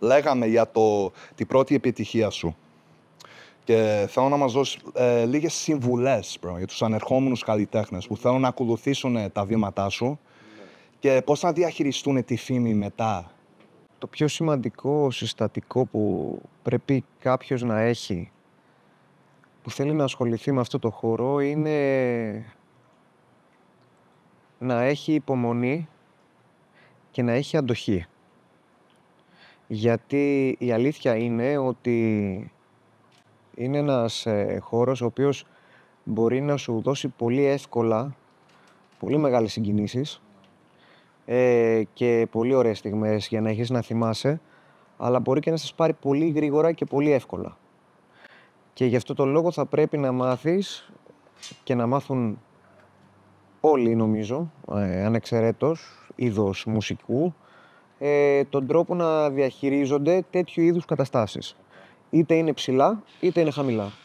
λέγαμε για το, την πρώτη επιτυχία σου. Και θέλω να μας δώσεις ε, λίγες συμβουλές για τους ανερχόμενους καλλιτέχνες που θέλουν να ακολουθήσουν ε, τα βήματά σου και πώς να διαχειριστούν τη φήμη μετά. Το πιο σημαντικό συστατικό που πρέπει κάποιος να έχει που θέλει να ασχοληθεί με αυτό το χώρο είναι να έχει υπομονή και να έχει αντοχή γιατί η αλήθεια είναι ότι είναι ένας ε, χώρος ο οποίος μπορεί να σου δώσει πολύ εύκολα πολύ μεγάλες συγκινήσεις ε, και πολύ ωραίες στιγμές για να έχεις να θυμάσαι αλλά μπορεί και να σας πάρει πολύ γρήγορα και πολύ εύκολα. Και γι' αυτό το λόγο θα πρέπει να μάθεις και να μάθουν όλοι νομίζω, ε, ανεξαιρέτως, είδος μουσικού, ε, τον τρόπο να διαχειρίζονται τέτοιου είδους καταστάσεις. Είτε είναι ψηλά, είτε είναι χαμηλά.